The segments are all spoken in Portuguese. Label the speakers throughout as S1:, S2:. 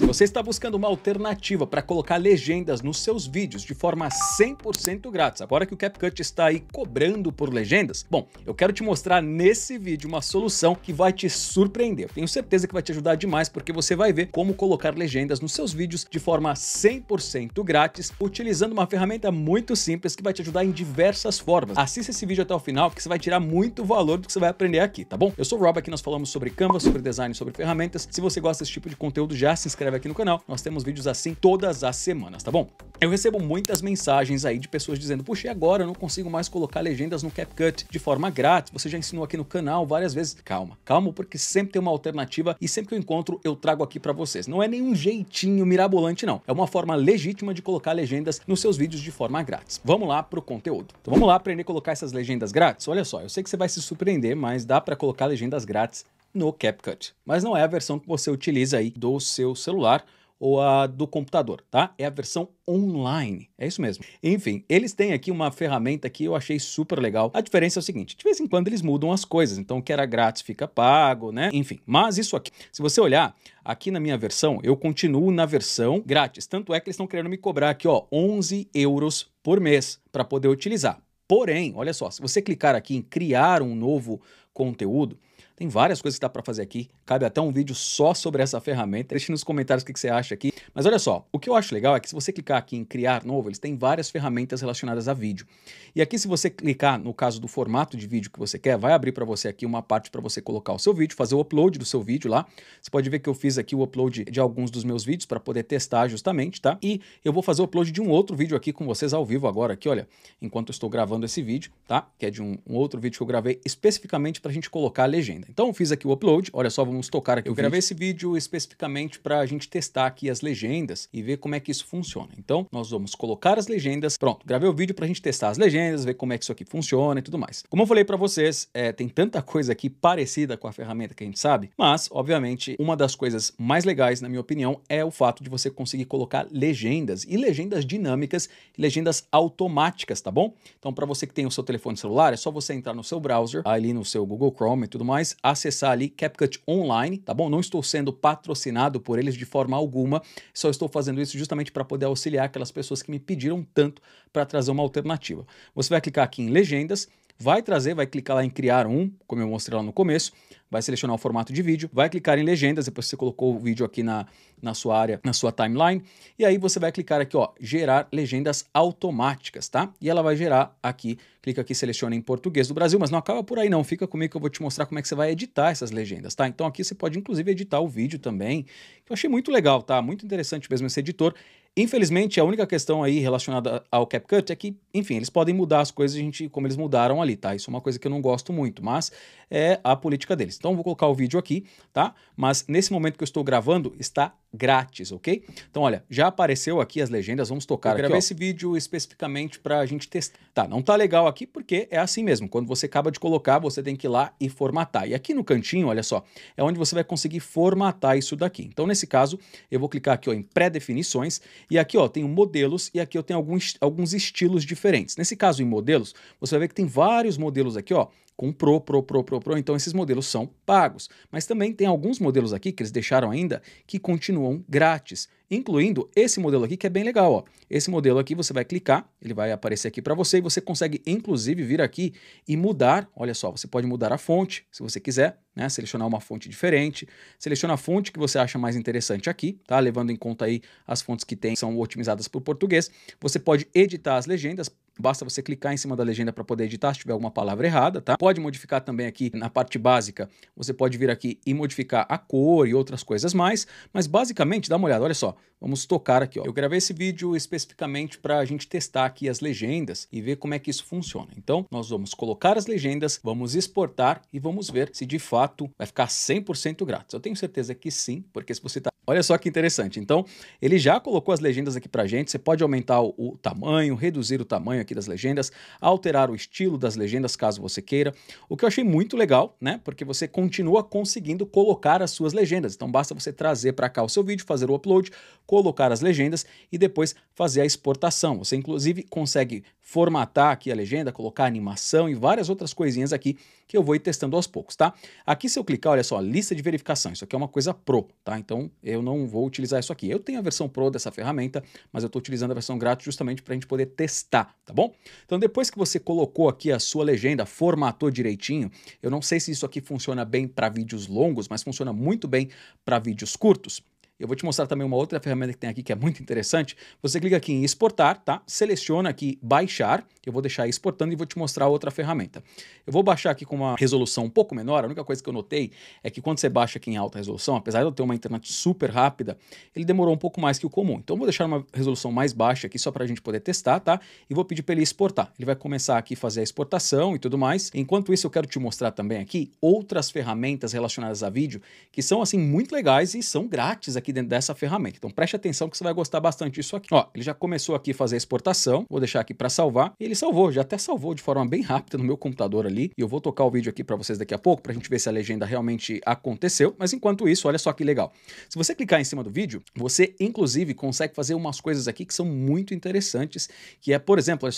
S1: Se você está buscando uma alternativa para colocar legendas nos seus vídeos de forma 100% grátis, agora que o CapCut está aí cobrando por legendas, bom, eu quero te mostrar nesse vídeo uma solução que vai te surpreender. Tenho certeza que vai te ajudar demais porque você vai ver como colocar legendas nos seus vídeos de forma 100% grátis, utilizando uma ferramenta muito simples que vai te ajudar em diversas formas. Assista esse vídeo até o final que você vai tirar muito valor do que você vai aprender aqui, tá bom? Eu sou o Rob, aqui nós falamos sobre Canva, sobre design, sobre ferramentas. Se você gosta desse tipo de conteúdo, já se inscreve inscreve aqui no canal. Nós temos vídeos assim todas as semanas, tá bom? Eu recebo muitas mensagens aí de pessoas dizendo: Puxa, e agora eu não consigo mais colocar legendas no CapCut de forma grátis. Você já ensinou aqui no canal várias vezes. Calma, calma, porque sempre tem uma alternativa e sempre que eu encontro, eu trago aqui para vocês. Não é nenhum jeitinho mirabolante, não. É uma forma legítima de colocar legendas nos seus vídeos de forma grátis. Vamos lá pro conteúdo. Então vamos lá aprender a colocar essas legendas grátis? Olha só, eu sei que você vai se surpreender, mas dá para colocar legendas grátis no CapCut. Mas não é a versão que você utiliza aí do seu celular ou a do computador, tá? É a versão online, é isso mesmo. Enfim, eles têm aqui uma ferramenta que eu achei super legal. A diferença é o seguinte, de vez em quando eles mudam as coisas, então o que era grátis fica pago, né? Enfim, mas isso aqui, se você olhar aqui na minha versão, eu continuo na versão grátis, tanto é que eles estão querendo me cobrar aqui, ó, 11 euros por mês para poder utilizar. Porém, olha só, se você clicar aqui em criar um novo conteúdo, tem várias coisas que dá para fazer aqui. Cabe até um vídeo só sobre essa ferramenta. Deixe nos comentários o que, você acha aqui. Mas olha só, o que eu acho legal é que se você clicar aqui em criar novo, eles têm várias ferramentas relacionadas a vídeo. E aqui se você clicar no caso do formato de vídeo que você quer, vai abrir para você aqui uma parte para você colocar o seu vídeo, fazer o upload do seu vídeo lá. Você pode ver que eu fiz aqui o upload de alguns dos meus vídeos para poder testar justamente, tá? E eu vou fazer o upload de um outro vídeo aqui com vocês ao vivo agora aqui, olha, enquanto eu estou gravando esse vídeo, tá? Que é de um, um outro vídeo que eu gravei especificamente para a gente colocar a legenda. Então fiz aqui o upload, olha só, vamos tocar aqui eu o vídeo. Eu gravei esse vídeo especificamente para a gente testar aqui as legendas e ver como é que isso funciona. Então nós vamos colocar as legendas, pronto, gravei o vídeo para a gente testar as legendas, ver como é que isso aqui funciona e tudo mais. Como eu falei para vocês, é, tem tanta coisa aqui parecida com a ferramenta que a gente sabe, mas obviamente uma das coisas mais legais, na minha opinião, é o fato de você conseguir colocar legendas e legendas dinâmicas, legendas automáticas, tá bom? Então para você que tem o seu telefone celular, é só você entrar no seu browser, ali no seu Google Chrome e tudo mais, acessar ali CapCut Online, tá bom? Não estou sendo patrocinado por eles de forma alguma, só estou fazendo isso justamente para poder auxiliar aquelas pessoas que me pediram tanto para trazer uma alternativa. Você vai clicar aqui em legendas, vai trazer, vai clicar lá em criar um, como eu mostrei lá no começo vai selecionar o formato de vídeo, vai clicar em legendas, depois você colocou o vídeo aqui na, na sua área, na sua timeline, e aí você vai clicar aqui, ó, gerar legendas automáticas, tá? E ela vai gerar aqui, clica aqui, seleciona em português do Brasil, mas não acaba por aí não, fica comigo que eu vou te mostrar como é que você vai editar essas legendas, tá? Então aqui você pode inclusive editar o vídeo também, que eu achei muito legal, tá? Muito interessante mesmo esse editor. Infelizmente, a única questão aí relacionada ao CapCut é que, enfim, eles podem mudar as coisas, a gente, como eles mudaram ali, tá? Isso é uma coisa que eu não gosto muito, mas é a política deles. Então vou colocar o vídeo aqui, tá? Mas nesse momento que eu estou gravando, está grátis, ok? Então, olha, já apareceu aqui as legendas, vamos tocar Eu aqui. Eu gravei esse vídeo especificamente para a gente testar. Tá, não tá legal aqui porque é assim mesmo. Quando você acaba de colocar, você tem que ir lá e formatar. E aqui no cantinho, olha só, é onde você vai conseguir formatar isso daqui. Então, nesse caso, eu vou clicar aqui ó, em pré-definições e aqui ó, tenho modelos e aqui eu tenho alguns, alguns estilos diferentes. Nesse caso, em modelos, você vai ver que tem vários modelos aqui, ó, com Pro, Pro, Pro, Pro, Pro. Então, esses modelos são pagos. Mas também tem alguns modelos aqui que eles deixaram ainda que continuam continuam grátis, incluindo esse modelo aqui que é bem legal. Ó. Esse modelo aqui você vai clicar, ele vai aparecer aqui para você e você consegue inclusive vir aqui e mudar. Olha só, você pode mudar a fonte se você quiser, né? selecionar uma fonte diferente, seleciona a fonte que você acha mais interessante aqui, tá? levando em conta aí as fontes que tem, são otimizadas para o português. Você pode editar as legendas, Basta você clicar em cima da legenda para poder editar se tiver alguma palavra errada, tá? Pode modificar também aqui na parte básica. Você pode vir aqui e modificar a cor e outras coisas mais, mas basicamente, dá uma olhada, olha só. Vamos tocar aqui, ó. Eu gravei esse vídeo especificamente para a gente testar aqui as legendas e ver como é que isso funciona. Então, nós vamos colocar as legendas, vamos exportar e vamos ver se de fato vai ficar 100% grátis. Eu tenho certeza que sim, porque se você está Olha só que interessante. Então, ele já colocou as legendas aqui para gente. Você pode aumentar o, tamanho, reduzir o tamanho aqui das legendas, alterar o estilo das legendas caso você queira. O que eu achei muito legal, né? Porque você continua conseguindo colocar as suas legendas. Então, basta você trazer para cá o seu vídeo, fazer o upload, colocar as legendas e depois fazer a exportação. Você inclusive consegue formatar aqui a legenda, colocar animação e várias outras coisinhas aqui que eu vou ir testando aos poucos, tá? Aqui se eu clicar, olha só, lista de verificação, isso aqui é uma coisa Pro, tá? Então eu não vou utilizar isso aqui. Eu tenho a versão Pro dessa ferramenta, mas eu estou utilizando a versão grátis justamente para a gente poder testar, tá bom? Então depois que você colocou aqui a sua legenda, formatou direitinho, eu não sei se isso aqui funciona bem para vídeos longos, mas funciona muito bem para vídeos curtos. Eu vou te mostrar também uma outra ferramenta que tem aqui que é muito interessante. Você clica aqui em exportar, tá? Seleciona aqui baixar. Eu vou deixar exportando e vou te mostrar outra ferramenta. Eu vou baixar aqui com uma resolução um pouco menor. A única coisa que eu notei é que quando você baixa aqui em alta resolução, apesar de eu ter uma internet super rápida, ele demorou um pouco mais que o comum. Então eu vou deixar uma resolução mais baixa aqui só para a gente poder testar, tá? E vou pedir para ele exportar. Ele vai começar aqui a fazer a exportação e tudo mais. Enquanto isso, eu quero te mostrar também aqui outras ferramentas relacionadas a vídeo que são assim muito legais e são grátis aqui aqui dentro dessa ferramenta. Então preste atenção que você vai gostar bastante disso aqui. Ó, ele já começou aqui a fazer a exportação, vou deixar aqui para salvar. Ele salvou, já até salvou de forma bem rápida no meu computador ali. E eu vou tocar o vídeo aqui para vocês daqui a pouco para a gente ver se a legenda realmente aconteceu. Mas enquanto isso, olha só que legal. Se você clicar em cima do vídeo, você inclusive consegue fazer umas coisas aqui que são muito interessantes, que é, por exemplo,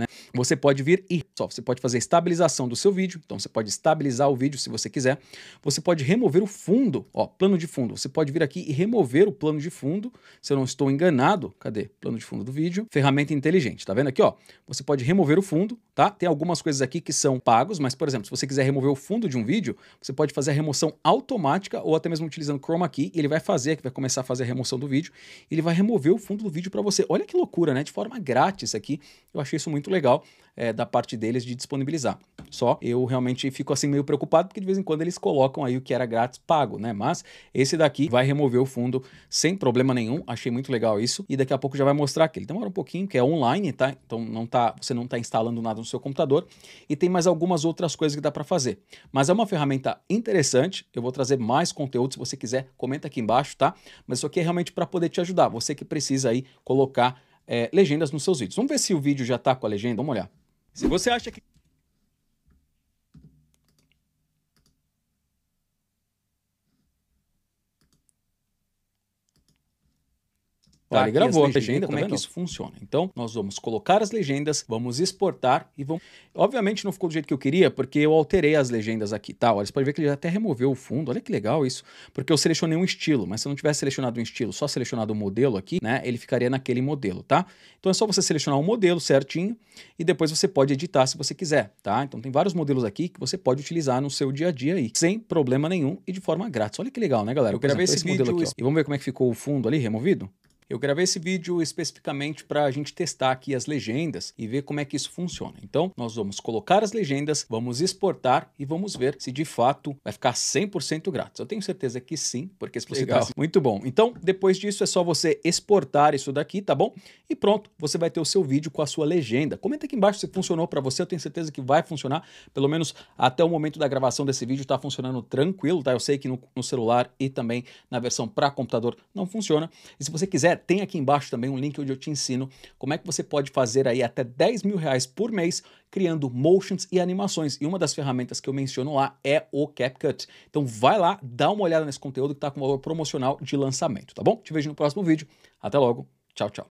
S1: né? Você pode vir e só, você pode fazer estabilização do seu vídeo, então você pode estabilizar o vídeo se você quiser. Você pode remover o fundo, ó, plano de fundo. Você pode vir aqui e remover o plano de fundo, se eu não estou enganado. Cadê? Plano de fundo do vídeo. Ferramenta inteligente, tá vendo aqui, ó? Você pode remover o fundo, tá? Tem algumas coisas aqui que são pagos, mas, por exemplo, se você quiser remover o fundo de um vídeo, você pode fazer a remoção automática ou até mesmo utilizando Chroma Key, ele vai fazer, que vai começar a fazer a remoção do vídeo, ele vai remover o fundo do vídeo para você. Olha que loucura, né? De forma grátis aqui. Eu achei isso muito legal é, da parte deles de disponibilizar. Só eu realmente fico assim meio preocupado, porque de vez em quando eles colocam aí o que era grátis pago, né? Mas esse daqui vai remover o fundo sem problema nenhum. Achei muito legal isso. E daqui a pouco já vai mostrar que ele demora um pouquinho, que é online, tá? Então não tá, você não está instalando nada no seu computador e tem mais algumas outras coisas que dá para fazer. Mas é uma ferramenta interessante, eu vou trazer mais conteúdo se você quiser, comenta aqui embaixo, tá? Mas isso aqui é realmente para poder te ajudar, você que precisa aí colocar é, legendas nos seus vídeos. Vamos ver se o vídeo já está com a legenda, vamos olhar. Se você acha que... Tá? Olha, ele gravou a legenda, como é que isso funciona. Então, nós vamos colocar as legendas, vamos exportar e vamos... Obviamente não ficou do jeito que eu queria, porque eu alterei as legendas aqui, tá? Olha, você pode ver que ele até removeu o fundo, olha que legal isso. Porque eu selecionei um estilo, mas se eu não tivesse selecionado um estilo, só selecionado o um modelo aqui, né? Ele ficaria naquele modelo, tá? Então é só você selecionar o um modelo certinho e depois você pode editar se você quiser, tá? Então tem vários modelos aqui que você pode utilizar no seu dia a dia aí, sem problema nenhum e de forma grátis. Olha que legal, né, galera? Eu gravei ver esse, esse modelo aqui, ó. E vamos ver como é que ficou o fundo ali removido? Eu gravei esse vídeo especificamente para a gente testar aqui as legendas e ver como é que isso funciona. Então, nós vamos colocar as legendas, vamos exportar e vamos ver se de fato vai ficar 100% grátis. Eu tenho certeza que sim, porque se você tá Legal. Assim, muito bom. Então, depois disso é só você exportar isso daqui, tá bom? E pronto, você vai ter o seu vídeo com a sua legenda. Comenta aqui embaixo se funcionou para você, eu tenho certeza que vai funcionar, pelo menos até o momento da gravação desse vídeo está funcionando tranquilo, tá? Eu sei que no, no celular e também na versão para computador não funciona. E se você quiser tem aqui embaixo também um link onde eu te ensino como é que você pode fazer aí até 10 mil reais por mês criando motions e animações. E uma das ferramentas que eu menciono lá é o CapCut. Então vai lá, dá uma olhada nesse conteúdo que está com valor promocional de lançamento, tá bom? Te vejo no próximo vídeo. Até logo. Tchau, tchau.